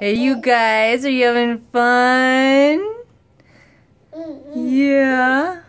Hey, you guys, are you having fun? Yeah.